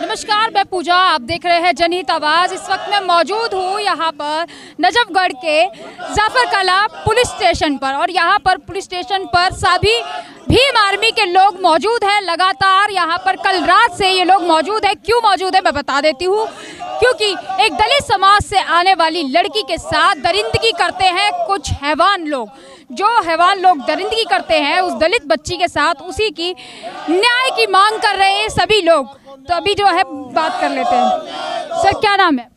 नमस्कार मैं पूजा आप देख रहे हैं जनहित आवाज इस वक्त मैं मौजूद हूँ यहाँ पर नजफगढ़ के जाफर कला पुलिस स्टेशन पर और यहाँ पर पुलिस स्टेशन पर सभी भीम आर्मी के लोग मौजूद हैं लगातार यहाँ पर कल रात से ये लोग मौजूद हैं क्यों मौजूद है मैं बता देती हूँ क्योंकि एक दलित समाज से आने वाली लड़की के साथ दरिंदगी करते हैं कुछ हैवान लोग जो हैवान लोग दरिंदगी करते हैं उस दलित बच्ची के साथ उसी की न्याय की मांग कर रहे हैं सभी लोग तो अभी जो है बात कर लेते हैं सर क्या नाम है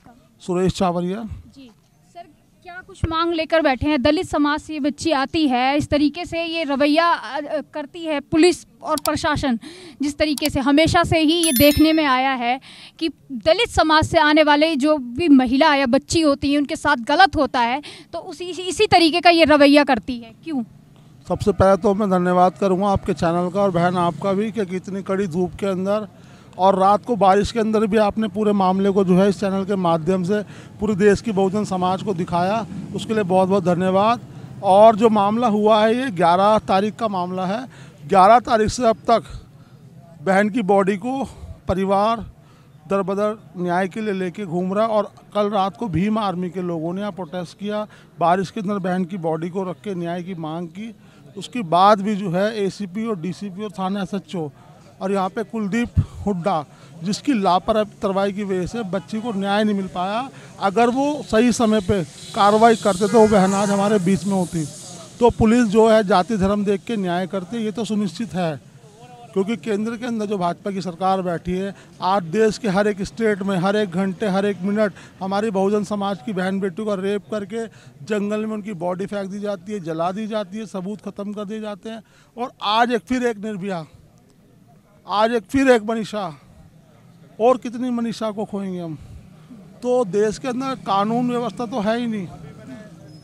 सुरेश चावरिया जी सर क्या कुछ मांग लेकर बैठे हैं दलित समाज से ये बच्ची आती है इस तरीके से ये रवैया करती है पुलिस और प्रशासन जिस तरीके से हमेशा से ही ये देखने में आया है कि दलित समाज से आने वाले जो भी महिला या बच्ची होती है उनके साथ गलत होता है तो उसी इसी तरीके का ये रवैया करती है क्यों सबसे पहले तो मैं धन्यवाद करूँगा आपके चैनल का और बहन आपका भी क्योंकि इतनी कड़ी धूप के अंदर और रात को बारिश के अंदर भी आपने पूरे मामले को जो है इस चैनल के माध्यम से पूरे देश की बहुजन समाज को दिखाया उसके लिए बहुत बहुत धन्यवाद और जो मामला हुआ है ये ग्यारह तारीख का मामला है ग्यारह तारीख से अब तक बहन की बॉडी को परिवार दर बदर न्याय के लिए लेके घूम रहा और कल रात को भीम आर्मी के लोगों ने यहाँ प्रोटेस्ट किया बारिश के अंदर बहन की बॉडी को रख के न्याय की मांग की उसके बाद भी जो है एसीपी और डीसीपी और थाना ओ और यहाँ पे कुलदीप हुड्डा जिसकी लापरवाही की वजह से बच्ची को न्याय नहीं मिल पाया अगर वो सही समय पे कार्रवाई करते तो वो बहनाज हमारे बीच में होती तो पुलिस जो है जाति धर्म देख के न्याय करती ये तो सुनिश्चित है क्योंकि केंद्र के अंदर जो भाजपा की सरकार बैठी है आज देश के हर एक स्टेट में हर एक घंटे हर एक मिनट हमारी बहुजन समाज की बहन बेटी को रेप करके जंगल में उनकी बॉडी फेंक दी जाती है जला दी जाती है सबूत ख़त्म कर दिए जाते हैं और आज एक फिर एक निर्भया आज एक फिर एक मनीषा और कितनी मनीषा को खोएंगे हम तो देश के अंदर कानून व्यवस्था तो है ही नहीं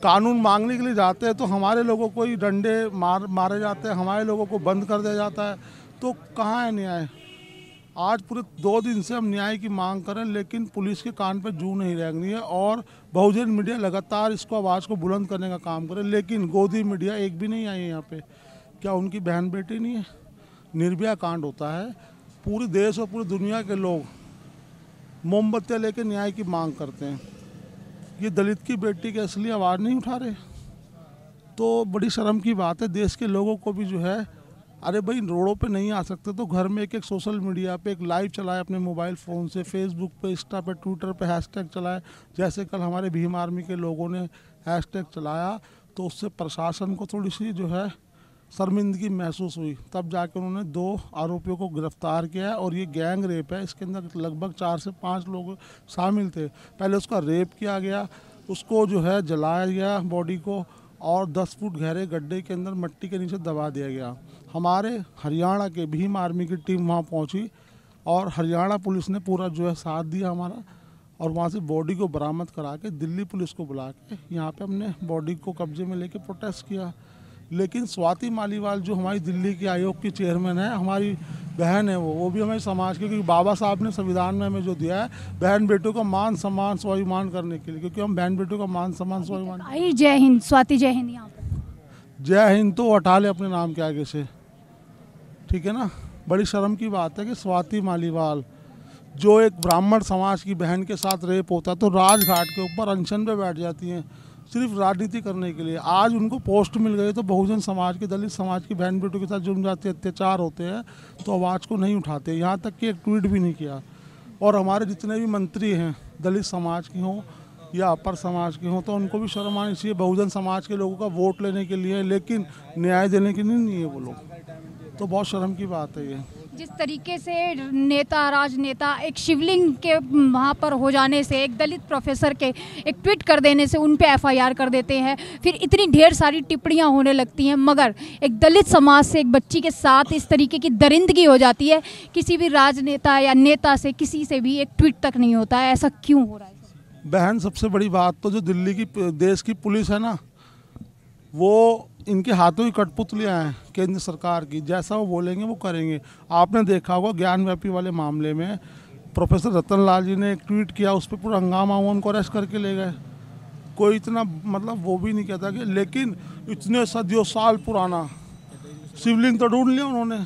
कानून मांगने के लिए जाते हैं तो हमारे लोगों को ही डंडे मार मारे जाते हैं हमारे लोगों को बंद कर दिया जाता है तो कहाँ है न्याय आज पूरे दो दिन से हम न्याय की मांग करें लेकिन पुलिस के कान पर जू नहीं रेंगनी है और बहुजन मीडिया लगातार इसको आवाज़ को बुलंद करने का काम करे लेकिन गोदी मीडिया एक भी नहीं आई है यहाँ पर क्या उनकी बहन बेटी नहीं है निर्भया कांड होता है पूरे देश और पूरी दुनिया के लोग मोमबत्तियाँ लेकर न्याय की मांग करते हैं ये दलित की बेटी के असली आवाज़ नहीं उठा रहे तो बड़ी शर्म की बात है देश के लोगों को भी जो है अरे भाई रोडों पे नहीं आ सकते तो घर में एक एक सोशल मीडिया पे एक लाइव चलाए अपने मोबाइल फ़ोन से फेसबुक पे इंस्टा पे ट्विटर पे हैशटैग चलाए जैसे कल हमारे भीम आर्मी के लोगों ने हैशटैग चलाया तो उससे प्रशासन को थोड़ी सी जो है शर्मिंदगी महसूस हुई तब जाकर उन्होंने दो आरोपियों को गिरफ्तार किया और ये गैंग रेप है इसके अंदर लगभग चार से पाँच लोग शामिल थे पहले उसका रेप किया गया उसको जो है जलाया गया बॉडी को और 10 फुट गहरे गड्ढे के अंदर मट्टी के नीचे दबा दिया गया हमारे हरियाणा के भीम आर्मी की टीम वहाँ पहुँची और हरियाणा पुलिस ने पूरा जो है साथ दिया हमारा और वहाँ से बॉडी को बरामद करा के दिल्ली पुलिस को बुला के यहाँ पे हमने बॉडी को कब्जे में लेके प्रोटेस्ट किया लेकिन स्वाति मालीवाल जो हमारी दिल्ली के आयोग की चेयरमैन है हमारी बहन है वो वो भी हमारे समाज के क्योंकि बाबा साहब ने संविधान में हमें जो दिया है बहन बेटों का मान सम्मान स्वाभिमान करने के लिए क्योंकि हम बहन बेटों का मान सम्मान स्वाभिमान आई जय हिंद स्वाति जय हिंद यहाँ जय हिंद तो हटा ले अपने नाम के आगे से ठीक है ना बड़ी शर्म की बात है कि स्वाति मालीवाल जो एक ब्राह्मण समाज की बहन के साथ रेप होता है तो राजघाट के ऊपर अनशन पे बैठ जाती हैं सिर्फ राजनीति करने के लिए आज उनको पोस्ट मिल गई तो बहुजन समाज के दलित समाज की बहन बेटों के साथ जुर्म जाते अत्याचार होते हैं तो आवाज़ को नहीं उठाते यहाँ तक कि एक ट्वीट भी नहीं किया और हमारे जितने भी मंत्री हैं दलित समाज के हों या अपर समाज के हों तो उनको भी शर्म आनी चाहिए बहुजन समाज के लोगों का वोट लेने के लिए लेकिन न्याय देने के लिए नहीं है वो लोग तो बहुत शर्म की बात है ये जिस तरीके से नेता राजनेता एक शिवलिंग के वहाँ पर हो जाने से एक दलित प्रोफेसर के एक ट्वीट कर देने से उन पर एफ कर देते हैं फिर इतनी ढेर सारी टिप्पणियाँ होने लगती हैं मगर एक दलित समाज से एक बच्ची के साथ इस तरीके की दरिंदगी हो जाती है किसी भी राजनेता या नेता से किसी से भी एक ट्वीट तक नहीं होता है ऐसा क्यों हो रहा है बहन सबसे बड़ी बात तो जो दिल्ली की देश की पुलिस है ना वो इनके हाथों की कठपुतलियाँ हैं केंद्र सरकार की जैसा वो बोलेंगे वो करेंगे आपने देखा होगा व्यापी वाले मामले में प्रोफेसर रतन लाल जी ने एक ट्वीट किया उस पर पूरा हंगामा हुआ उनको अरेस्ट करके ले गए कोई इतना मतलब वो भी नहीं कहता कि लेकिन इतने सदियों साल पुराना शिवलिंग तो ढूंढ लिया उन्होंने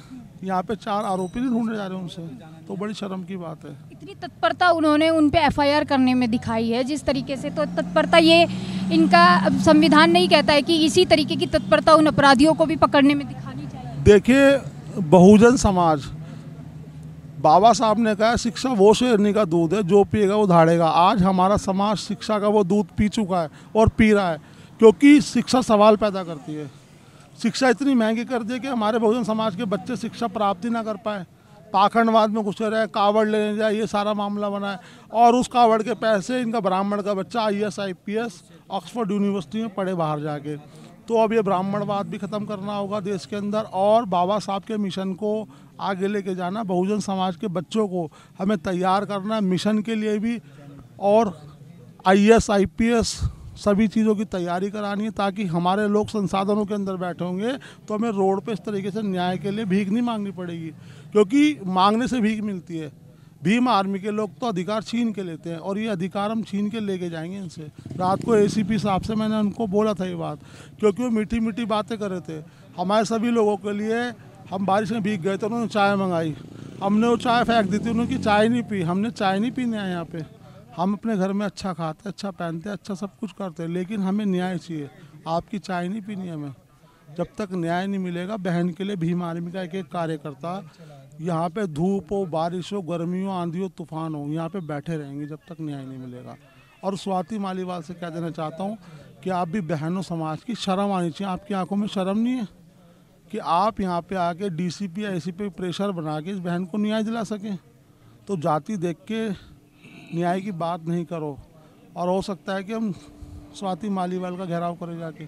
यहाँ पे चार आरोपी नहीं ढूंढे जा रहे उनसे तो बड़ी शर्म की बात है इतनी तत्परता उन्होंने उन पर एफ करने में दिखाई है जिस तरीके से तो तत्परता ये इनका अब संविधान नहीं कहता है कि इसी तरीके की तत्परता उन अपराधियों को भी पकड़ने में दिखानी चाहिए देखिए बहुजन समाज बाबा साहब ने कहा शिक्षा वो शेरनी का दूध है जो पिएगा वो धाड़ेगा आज हमारा समाज शिक्षा का वो दूध पी चुका है और पी रहा है क्योंकि शिक्षा सवाल पैदा करती है शिक्षा इतनी महंगी कर दी है कि हमारे बहुजन समाज के बच्चे शिक्षा प्राप्ति ना कर पाए पाखंडवाद में घुसे रहे कावड़ लेने जाए ये सारा मामला बना है और उस कावड़ के पैसे इनका ब्राह्मण का बच्चा I S I P S Oxford university में पढ़े बाहर जाके तो अब ये ब्राह्मणवाद भी ख़त्म करना होगा देश के अंदर और बाबा साहब के मिशन को आगे लेके जाना बहुजन समाज के बच्चों को हमें तैयार करना मिशन के लिए भी और I S I P S सभी चीज़ों की तैयारी करानी है ताकि हमारे लोग संसाधनों के अंदर बैठे होंगे तो हमें रोड पे इस तरीके से न्याय के लिए भीख नहीं मांगनी पड़ेगी क्योंकि मांगने से भीख मिलती है भीम आर्मी के लोग तो अधिकार छीन के लेते हैं और ये अधिकार हम छीन के लेके जाएंगे इनसे रात को एसीपी साहब से मैंने उनको बोला था ये बात क्योंकि वो मीठी मीठी बातें कर रहे थे हमारे सभी लोगों के लिए हम बारिश में भीग गए थे उन्होंने चाय मंगाई हमने वो चाय फेंक दी थी उन्होंने चाय नहीं पी हमने चाय नहीं पीने आए यहाँ पर हम अपने घर में अच्छा खाते अच्छा पहनते अच्छा सब कुछ करते हैं लेकिन हमें न्याय चाहिए आपकी चाय नहीं पीनी हमें जब तक न्याय नहीं मिलेगा बहन के लिए भीम आर्मी का एक एक कार्यकर्ता यहाँ पे धूप हो बारिश हो गर्मी हो आंधी हो तूफान हो यहाँ पे बैठे रहेंगे जब तक न्याय नहीं मिलेगा और स्वाति मालीवाल से क्या देना चाहता हूँ कि आप भी बहनों समाज की शर्म आनी चाहिए आपकी आंखों में शर्म नहीं है कि आप यहाँ पे आके डीसीपी या पी प्रेशर बना के इस बहन को न्याय दिला सकें तो जाति देख के न्याय की बात नहीं करो और हो सकता है कि हम स्वाति मालीवाल का घेराव करे जाके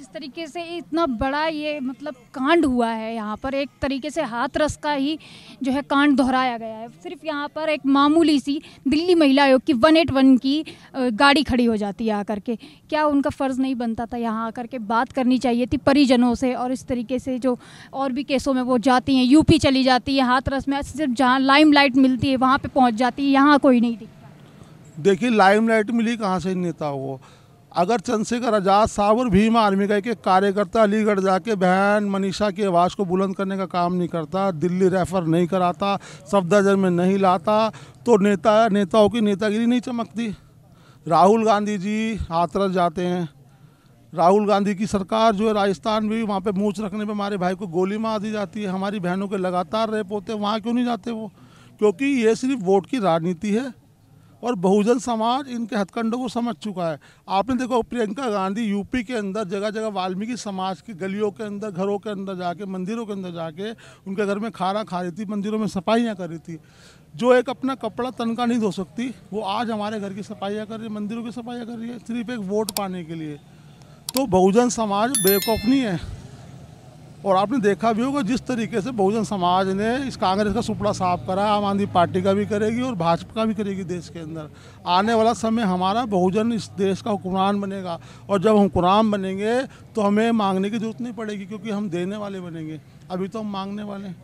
जिस तरीके से इतना बड़ा ये मतलब कांड हुआ है यहाँ पर एक तरीके से हाथरस का ही जो है कांड दोहराया गया है सिर्फ यहाँ पर एक मामूली सी दिल्ली महिला आयोग की वन एट वन की गाड़ी खड़ी हो जाती है आकर के क्या उनका फ़र्ज़ नहीं बनता था यहाँ आकर के बात करनी चाहिए थी परिजनों से और इस तरीके से जो और भी केसों में वो जाती हैं यूपी चली जाती है हाथरस में सिर्फ जहाँ लाइम लाइट मिलती है वहाँ पर पहुँच जाती है यहाँ कोई नहीं दिखता देखिए लाइम लाइट मिली कहाँ से नेता वो अगर चंद्रशेखर आज़ाद सावर भीम आर्मी का एक कार्यकर्ता अलीगढ़ जाके बहन मनीषा की आवाज़ को बुलंद करने का काम नहीं करता दिल्ली रेफर नहीं कराता सफदरजर में नहीं लाता तो नेता नेताओं की नेतागिरी नहीं चमकती राहुल गांधी जी हाथरस जाते हैं राहुल गांधी की सरकार जो है राजस्थान भी वहाँ पर मूछ रखने पर हमारे भाई को गोली मार दी जाती है हमारी बहनों के लगातार रेप होते हैं वहाँ क्यों नहीं जाते वो क्योंकि ये सिर्फ वोट की राजनीति है और बहुजन समाज इनके हथकंडों को समझ चुका है आपने देखो प्रियंका गांधी यूपी के अंदर जगह जगह वाल्मीकि समाज की गलियों के अंदर घरों के अंदर जाके मंदिरों के अंदर जाके उनके घर में खाना खा रही थी मंदिरों में सफाइयाँ कर रही थी जो एक अपना कपड़ा तनका नहीं धो सकती वो आज हमारे घर की सफाइयाँ कर रही है मंदिरों की सफाइयाँ कर रही है सिर्फ एक वोट पाने के लिए तो बहुजन समाज बेवकूफ़ नहीं है और आपने देखा भी होगा जिस तरीके से बहुजन समाज ने इस कांग्रेस का सुपड़ा साफ करा आम आदमी पार्टी का भी करेगी और भाजपा का भी करेगी देश के अंदर आने वाला समय हमारा बहुजन इस देश का हुक्मरान बनेगा और जब हम हुक्मरान बनेंगे तो हमें मांगने की जरूरत नहीं पड़ेगी क्योंकि हम देने वाले बनेंगे अभी तो हम मांगने वाले हैं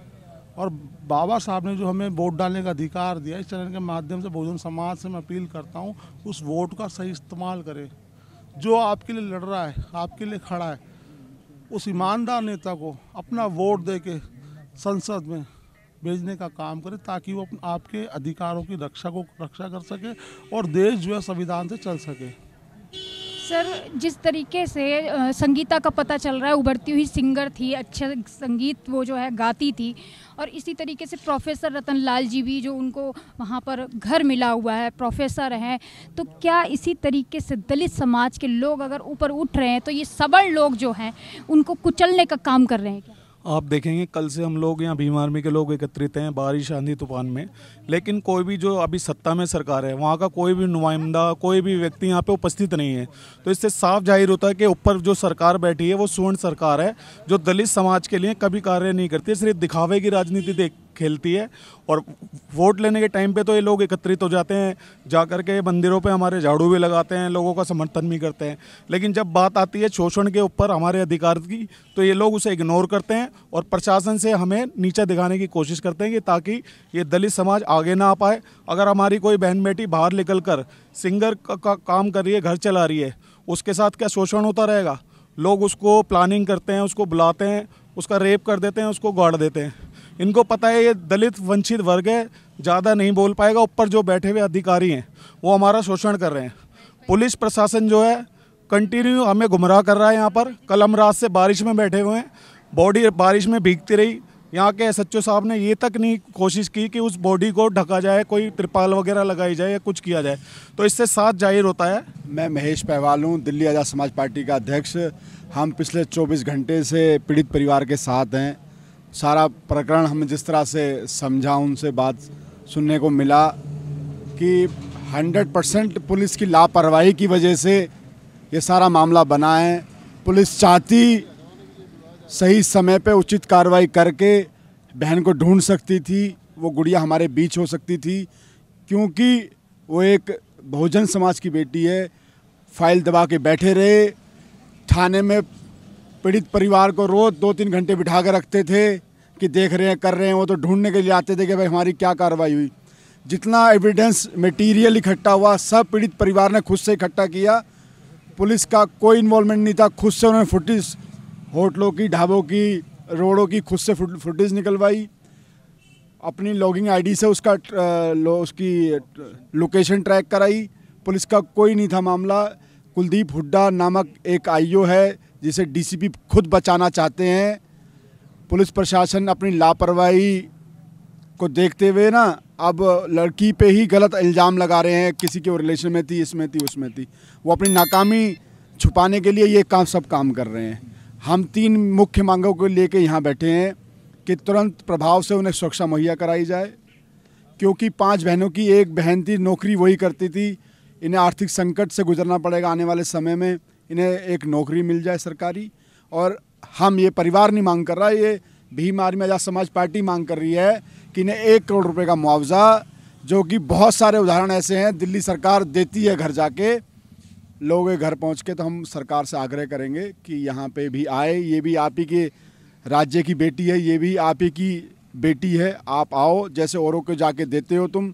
और बाबा साहब ने जो हमें वोट डालने का अधिकार दिया इस चैनल के माध्यम से बहुजन समाज से मैं अपील करता हूँ उस वोट का सही इस्तेमाल करें जो आपके लिए लड़ रहा है आपके लिए खड़ा है उस ईमानदार नेता को अपना वोट दे के संसद में भेजने का काम करें ताकि वो आपके अधिकारों की रक्षा को रक्षा कर सके और देश जो है संविधान से चल सके सर जिस तरीके से संगीता का पता चल रहा है उभरती हुई सिंगर थी अच्छा संगीत वो जो है गाती थी और इसी तरीके से प्रोफेसर रतन लाल जी भी जो उनको वहाँ पर घर मिला हुआ है प्रोफेसर हैं तो क्या इसी तरीके से दलित समाज के लोग अगर ऊपर उठ रहे हैं तो ये सबल लोग जो हैं उनको कुचलने का काम कर रहे हैं क्या आप देखेंगे कल से हम लोग यहाँ भीम आर्मी के लोग एकत्रित हैं बारिश आंधी तूफान में लेकिन कोई भी जो अभी सत्ता में सरकार है वहाँ का कोई भी नुमाइंदा कोई भी व्यक्ति यहाँ पे उपस्थित नहीं है तो इससे साफ जाहिर होता है कि ऊपर जो सरकार बैठी है वो सुवर्ण सरकार है जो दलित समाज के लिए कभी कार्य नहीं करती सिर्फ दिखावे की राजनीति देख खेलती है और वोट लेने के टाइम पे तो ये लोग एकत्रित हो जाते हैं जा कर के मंदिरों पे हमारे झाड़ू भी लगाते हैं लोगों का समर्थन भी करते हैं लेकिन जब बात आती है शोषण के ऊपर हमारे अधिकार की तो ये लोग उसे इग्नोर करते हैं और प्रशासन से हमें नीचा दिखाने की कोशिश करते हैं कि ताकि ये दलित समाज आगे ना आ पाए अगर हमारी कोई बहन बेटी बाहर निकल कर सिंगर का, का काम कर रही है घर चला रही है उसके साथ क्या शोषण होता रहेगा लोग उसको प्लानिंग करते हैं उसको बुलाते हैं उसका रेप कर देते हैं उसको गाड़ देते हैं इनको पता है ये दलित वंचित वर्ग है ज़्यादा नहीं बोल पाएगा ऊपर जो बैठे हुए अधिकारी हैं वो हमारा शोषण कर रहे हैं पुलिस प्रशासन जो है कंटिन्यू हमें गुमराह कर रहा है यहाँ पर कल हम रात से बारिश में बैठे हुए हैं बॉडी बारिश में भीगती रही यहाँ के एस साहब ने ये तक नहीं कोशिश की कि उस बॉडी को ढका जाए कोई त्रिपाल वगैरह लगाई जाए या कुछ किया जाए तो इससे साथ जाहिर होता है मैं महेश पहवाल हूँ दिल्ली आज़ाद समाज पार्टी का अध्यक्ष हम पिछले 24 घंटे से पीड़ित परिवार के साथ हैं सारा प्रकरण हम जिस तरह से समझा उनसे बात सुनने को मिला कि 100 परसेंट पुलिस की लापरवाही की वजह से ये सारा मामला बना है पुलिस चाहती सही समय पे उचित कार्रवाई करके बहन को ढूंढ सकती थी वो गुड़िया हमारे बीच हो सकती थी क्योंकि वो एक बहुजन समाज की बेटी है फाइल दबा के बैठे रहे थाने में पीड़ित परिवार को रोज़ दो तीन घंटे बिठा कर रखते थे कि देख रहे हैं कर रहे हैं वो तो ढूंढने के लिए आते थे कि भाई हमारी क्या कार्रवाई हुई जितना एविडेंस मटीरियल इकट्ठा हुआ सब पीड़ित परिवार ने खुद से इकट्ठा किया पुलिस का कोई इन्वॉल्वमेंट नहीं था खुद से उन्होंने फुटेज होटलों की ढाबों की रोडों की खुद से फुटेज निकलवाई अपनी लॉगिंग आईडी से उसका उसकी लोकेशन ट्रैक कराई पुलिस का कोई नहीं था मामला कुलदीप हुड्डा नामक एक आईओ है जिसे डीसीपी खुद बचाना चाहते हैं पुलिस प्रशासन अपनी लापरवाही को देखते हुए ना अब लड़की पे ही गलत इल्ज़ाम लगा रहे हैं किसी के वो रिलेशन में थी इसमें थी उसमें थी वो अपनी नाकामी छुपाने के लिए ये काम सब काम कर रहे हैं हम तीन मुख्य मांगों को लेके यहाँ बैठे हैं कि तुरंत प्रभाव से उन्हें सुरक्षा मुहैया कराई जाए क्योंकि पांच बहनों की एक बहन थी नौकरी वही करती थी इन्हें आर्थिक संकट से गुजरना पड़ेगा आने वाले समय में इन्हें एक नौकरी मिल जाए सरकारी और हम ये परिवार नहीं मांग कर रहा ये भीम आर्मी आजाद समाज पार्टी मांग कर रही है कि इन्हें एक करोड़ रुपए का मुआवजा जो कि बहुत सारे उदाहरण ऐसे हैं दिल्ली सरकार देती है घर जाके लोग घर पहुंच के तो हम सरकार से आग्रह करेंगे कि यहाँ पे भी आए ये भी आप ही के राज्य की बेटी है ये भी आप ही की बेटी है आप आओ जैसे औरों को जाके देते हो तुम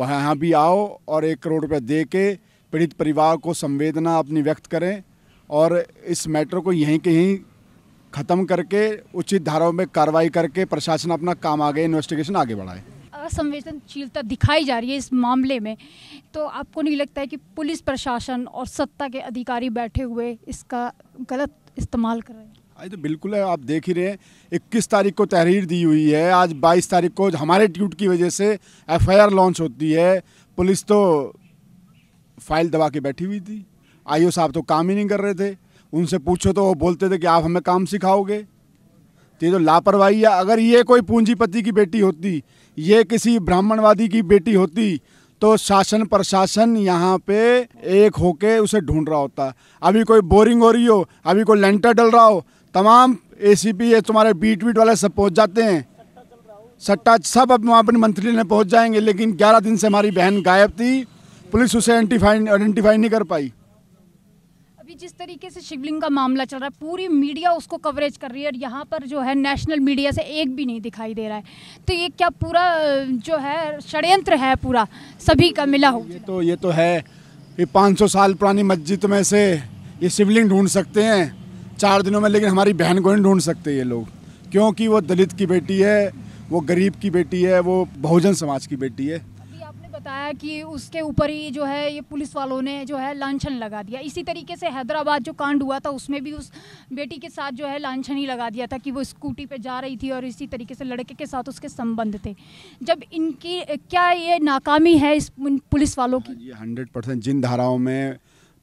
वहाँ भी आओ और एक करोड़ रुपये दे के पीड़ित परिवार को संवेदना अपनी व्यक्त करें और इस मैटर को यहीं के यहीं ख़त्म करके उचित धाराओं में कार्रवाई करके प्रशासन अपना काम आगे इन्वेस्टिगेशन आगे बढ़ाए असंवेदनशीलता दिखाई जा रही है इस मामले में तो आपको नहीं लगता है कि पुलिस प्रशासन और सत्ता के अधिकारी बैठे हुए इसका गलत इस्तेमाल कर रहे हैं अरे हाँ, तो बिल्कुल है आप देख ही रहे हैं इक्कीस तारीख को तहरीर दी हुई है आज बाईस तारीख को हमारे ट्यूट की वजह से एफआईआर लॉन्च होती है पुलिस तो फाइल दबा के बैठी हुई थी आईओ साहब तो काम ही नहीं कर रहे थे उनसे पूछो तो वो बोलते थे कि आप हमें काम सिखाओगे तो ये तो लापरवाही है अगर ये कोई पूंजीपति की बेटी होती ये किसी ब्राह्मणवादी की बेटी होती तो शासन प्रशासन यहाँ पे एक होके उसे ढूंढ रहा होता अभी कोई बोरिंग हो रही हो अभी कोई लेंटर डल रहा हो तमाम ए सी पी ये तुम्हारे बीट बीट वाले सब पहुँच जाते हैं सट्टा सब अब वहाँ पर मंत्री ने पहुँच जाएंगे लेकिन ग्यारह दिन से हमारी बहन गायब थी पुलिस उसे आइडेंटिफाई आइडेंटिफाई नहीं कर पाई अभी जिस तरीके से शिवलिंग का मामला चल रहा है पूरी मीडिया उसको कवरेज कर रही है और यहाँ पर जो है नेशनल मीडिया से एक भी नहीं दिखाई दे रहा है तो ये क्या पूरा जो है षड्यंत्र है पूरा सभी का मिला हो ये तो ये तो है ये 500 साल पुरानी मस्जिद में से ये शिवलिंग ढूंढ सकते हैं चार दिनों में लेकिन हमारी बहन को नहीं ढूंढ सकते ये लोग क्योंकि वो दलित की बेटी है वो गरीब की बेटी है वो बहुजन समाज की बेटी है बताया कि उसके ऊपर ही जो है ये पुलिस वालों ने जो है लांछन लगा दिया इसी तरीके से हैदराबाद जो कांड हुआ था उसमें भी उस बेटी के साथ जो है लांछन ही लगा दिया था कि वो स्कूटी पे जा रही थी और इसी तरीके से लड़के के साथ उसके संबंध थे जब इनकी क्या ये नाकामी है इस पुलिस वालों की ये हंड्रेड परसेंट जिन धाराओं में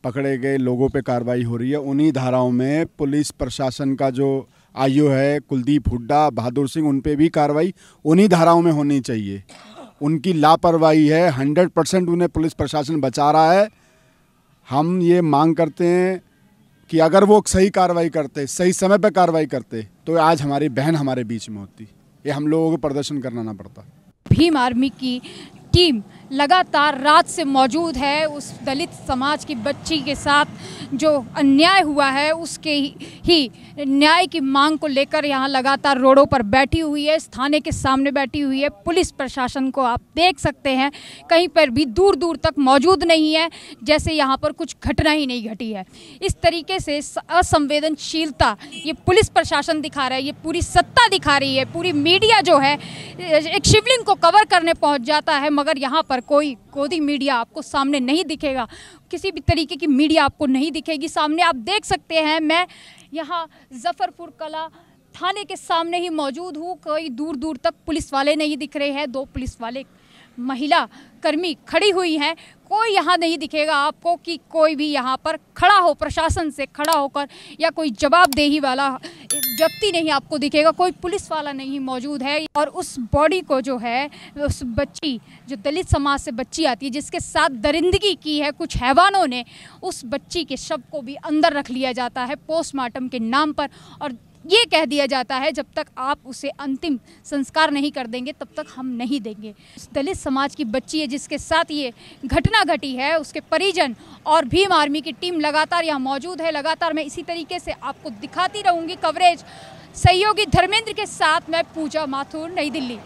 पकड़े गए लोगों पर कार्रवाई हो रही है उन्हीं धाराओं में पुलिस प्रशासन का जो आयु है कुलदीप हुड्डा बहादुर सिंह उन पर भी कार्रवाई उन्हीं धाराओं में होनी चाहिए उनकी लापरवाही है हंड्रेड परसेंट उन्हें पुलिस प्रशासन बचा रहा है हम ये मांग करते हैं कि अगर वो सही कार्रवाई करते सही समय पर कार्रवाई करते तो आज हमारी बहन हमारे बीच में होती ये हम लोगों को प्रदर्शन करना ना पड़ता भीम आर्मी की टीम लगातार रात से मौजूद है उस दलित समाज की बच्ची के साथ जो अन्याय हुआ है उसके ही न्याय की मांग को लेकर यहाँ लगातार रोडों पर बैठी हुई है थाने के सामने बैठी हुई है पुलिस प्रशासन को आप देख सकते हैं कहीं पर भी दूर दूर तक मौजूद नहीं है जैसे यहाँ पर कुछ घटना ही नहीं घटी है इस तरीके से असंवेदनशीलता ये पुलिस प्रशासन दिखा रहा है ये पूरी सत्ता दिखा रही है पूरी मीडिया जो है एक शिवलिंग को कवर करने पहुँच जाता है मगर यहाँ पर पर कोई गोदी मीडिया आपको सामने नहीं दिखेगा किसी भी तरीके की मीडिया आपको नहीं दिखेगी सामने आप देख सकते हैं मैं यहाँ जफ़रपुर कला थाने के सामने ही मौजूद हूँ कई दूर दूर तक पुलिस वाले नहीं दिख रहे हैं दो पुलिस वाले महिला कर्मी खड़ी हुई हैं कोई यहाँ नहीं दिखेगा आपको कि कोई भी यहाँ पर खड़ा हो प्रशासन से खड़ा होकर या कोई जवाबदेही वाला व्यक्ति नहीं आपको दिखेगा कोई पुलिस वाला नहीं मौजूद है और उस बॉडी को जो है उस बच्ची जो दलित समाज से बच्ची आती है जिसके साथ दरिंदगी की है कुछ हैवानों ने उस बच्ची के शव को भी अंदर रख लिया जाता है पोस्टमार्टम के नाम पर और ये कह दिया जाता है जब तक आप उसे अंतिम संस्कार नहीं कर देंगे तब तक हम नहीं देंगे दलित समाज की बच्ची है जिसके साथ ये घटना घटी है उसके परिजन और भीम आर्मी की टीम लगातार यहाँ मौजूद है लगातार मैं इसी तरीके से आपको दिखाती रहूँगी कवरेज सहयोगी धर्मेंद्र के साथ मैं पूजा माथुर नई दिल्ली